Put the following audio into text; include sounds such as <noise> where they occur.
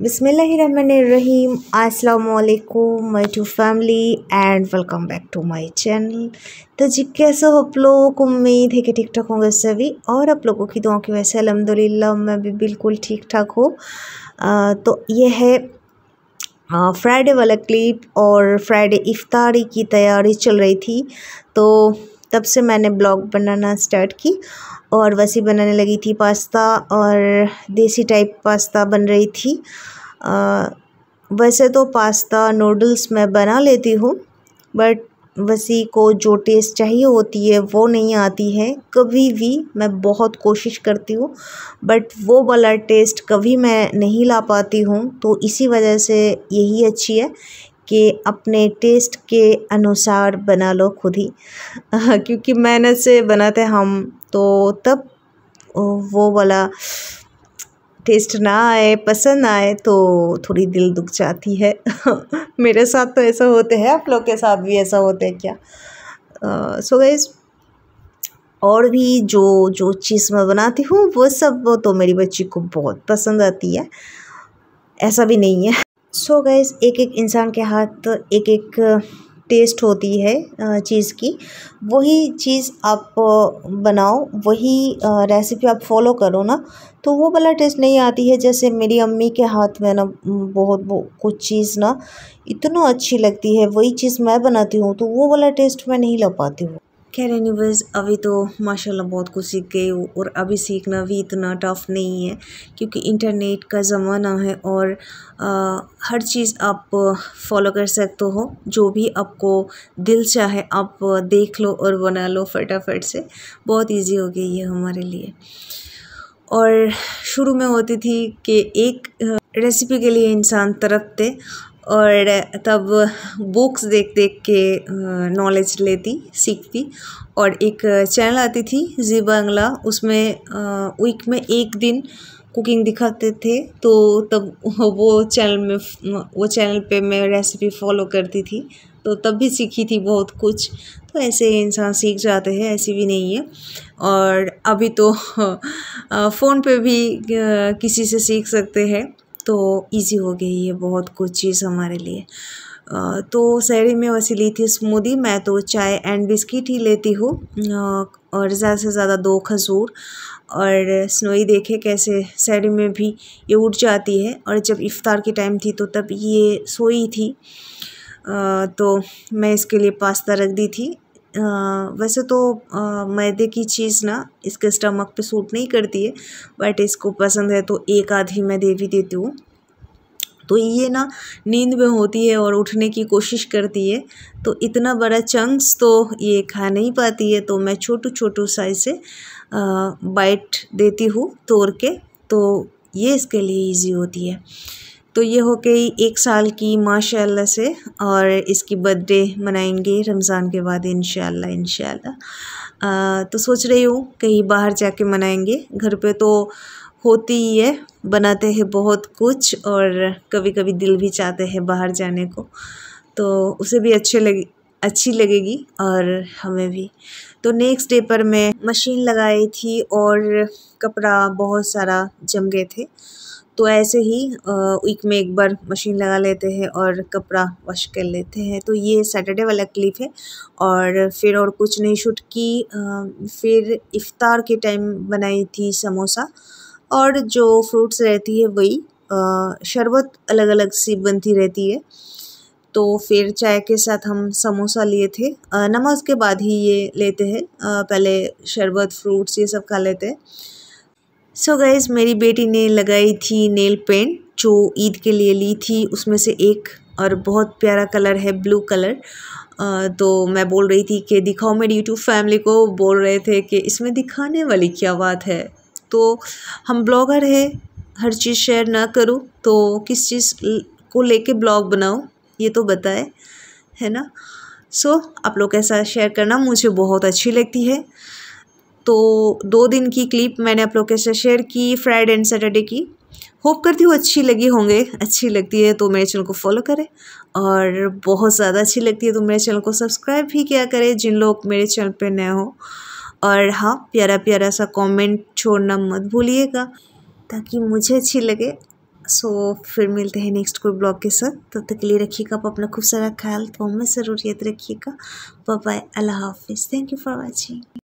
बिसमीम असलकुम my to family and welcome back to my channel तो जी कैसे हो आप को उम्मीद है कि ठीक ठाक होंगे सभी और आप लोगों की दुआ की वजह से अलहमदिल्ला मैं भी बिल्कुल ठीक ठाक हूँ तो यह है फ्राइडे वाला क्लिप और फ्राइडे इफ्तारी की तैयारी चल रही थी तो तब से मैंने ब्लॉग बनाना स्टार्ट की और वैसे बनाने लगी थी पास्ता और देसी टाइप पास्ता बन रही थी आ, वैसे तो पास्ता नूडल्स मैं बना लेती हूँ बट वसी को जो टेस्ट चाहिए होती है वो नहीं आती है कभी भी मैं बहुत कोशिश करती हूँ बट वो वाला टेस्ट कभी मैं नहीं ला पाती हूँ तो इसी वजह से यही अच्छी है के अपने टेस्ट के अनुसार बना लो खुद ही <laughs> क्योंकि मेहनत से बनाते हम तो तब वो वाला टेस्ट ना आए पसंद आए तो थोड़ी दिल दुख जाती है <laughs> मेरे साथ तो ऐसा होते हैं आप लोग के साथ भी ऐसा होते हैं क्या सो uh, so और भी जो जो चीज़ मैं बनाती हूँ वो सब तो मेरी बच्ची को बहुत पसंद आती है ऐसा भी नहीं है सो गैस एक एक इंसान के हाथ एक एक टेस्ट होती है चीज़ की वही चीज़ आप बनाओ वही रेसिपी आप फॉलो करो ना तो वो वाला टेस्ट नहीं आती है जैसे मेरी अम्मी के हाथ में ना बहुत, वो कुछ चीज़ ना इतना अच्छी लगती है वही चीज़ मैं बनाती हूँ तो वो वाला टेस्ट मैं नहीं ला पाती हूँ खैर एनीवेज अभी तो माशाल्लाह बहुत कुछ सीख गई हूँ और अभी सीखना भी इतना टफ नहीं है क्योंकि इंटरनेट का ज़माना है और आ, हर चीज़ आप फॉलो कर सकते हो जो भी आपको दिल चाहे आप देख लो और बना लो फटाफट से बहुत इजी हो गई है हमारे लिए और शुरू में होती थी कि एक रेसिपी के लिए इंसान तरफते और तब बुक्स देख देख के नॉलेज लेती सीखती और एक चैनल आती थी जी बांग्ला उसमें वीक में एक दिन कुकिंग दिखाते थे तो तब <laughs> वो चैनल में वो चैनल पे मैं रेसिपी फॉलो करती थी तो तब भी सीखी थी बहुत कुछ तो ऐसे इंसान सीख जाते हैं ऐसी भी नहीं है और अभी तो फ़ोन <laughs> पे भी किसी से सीख सकते हैं तो ईजी हो गई है बहुत कुछ चीज़ हमारे लिए तो शहरी में वैसे ली थी स्मूदी मैं तो चाय एंड बिस्किट ही लेती हूँ और ज़्यादा से ज़्यादा दो खजूर और स्नोई देखे कैसे शहरी में भी ये उठ जाती है और जब इफ़ार की टाइम थी तो तब ये सोई थी तो मैं इसके लिए पास्ता रख दी थी वैसे तो मैदे की चीज़ ना इसके स्टमक पे सूट नहीं करती है बट इसको पसंद है तो एक आधी मैं दे भी देती हूँ तो ये ना नींद में होती है और उठने की कोशिश करती है तो इतना बड़ा चंक्स तो ये खा नहीं पाती है तो मैं छोटू छोटू साइज से बाइट देती हूँ तोड़ के तो ये इसके लिए इजी होती है तो ये हो गई एक साल की माशाल्लाह से और इसकी बर्थडे मनाएंगे रमज़ान के बाद इन इंशाल्लाह तो सोच रही हूँ कहीं बाहर जाके मनाएंगे घर पे तो होती ही है बनाते हैं बहुत कुछ और कभी कभी दिल भी चाहते हैं बाहर जाने को तो उसे भी अच्छे लगे अच्छी लगेगी और हमें भी तो नेक्स्ट डे पर मैं मशीन लगाई थी और कपड़ा बहुत सारा जम गए थे तो ऐसे ही वीक में एक बार मशीन लगा लेते हैं और कपड़ा वॉश कर लेते हैं तो ये सैटरडे वाला क्लिप है और फिर और कुछ नहीं शूट की फिर इफ्तार के टाइम बनाई थी समोसा और जो फ्रूट्स रहती है वही शरबत अलग अलग सी बनती रहती है तो फिर चाय के साथ हम समोसा लिए थे नमाज के बाद ही ये लेते हैं पहले शरबत फ्रूट्स ये सब खा लेते हैं सो so गैस मेरी बेटी ने लगाई थी नेल पेंट जो ईद के लिए ली थी उसमें से एक और बहुत प्यारा कलर है ब्लू कलर तो मैं बोल रही थी कि दिखाओ मेरी यूट्यूब फैमिली को बोल रहे थे कि इसमें दिखाने वाली क्या बात है तो हम ब्लॉगर है हर चीज़ शेयर ना करो तो किस चीज़ को लेके ब्लॉग बनाऊँ ये तो बताए है ना सो so, आप लोग के साथ शेयर करना मुझे बहुत अच्छी लगती है तो दो दिन की क्लिप मैंने आप लोग के साथ शेयर की फ्राइडे एंड सैटरडे की होप करती हूँ अच्छी लगी होंगे अच्छी लगती है तो मेरे चैनल को फॉलो करें और बहुत ज़्यादा अच्छी लगती है तो मेरे चैनल को सब्सक्राइब भी किया करें जिन लोग मेरे चैनल पर नए हो और हाँ प्यारा प्यारा सा कमेंट छोड़ना मत भूलिएगा ताकि मुझे अच्छी लगे सो फिर मिलते हैं नेक्स्ट कोई ब्लॉग के साथ तब तो तक के लिए रखिएगा आप अपना खूब सारा ख्याल तो हमें ज़रूरियत रखिएगा बाय अल्लाह हाफिज़ थैंक यू फॉर वॉचिंग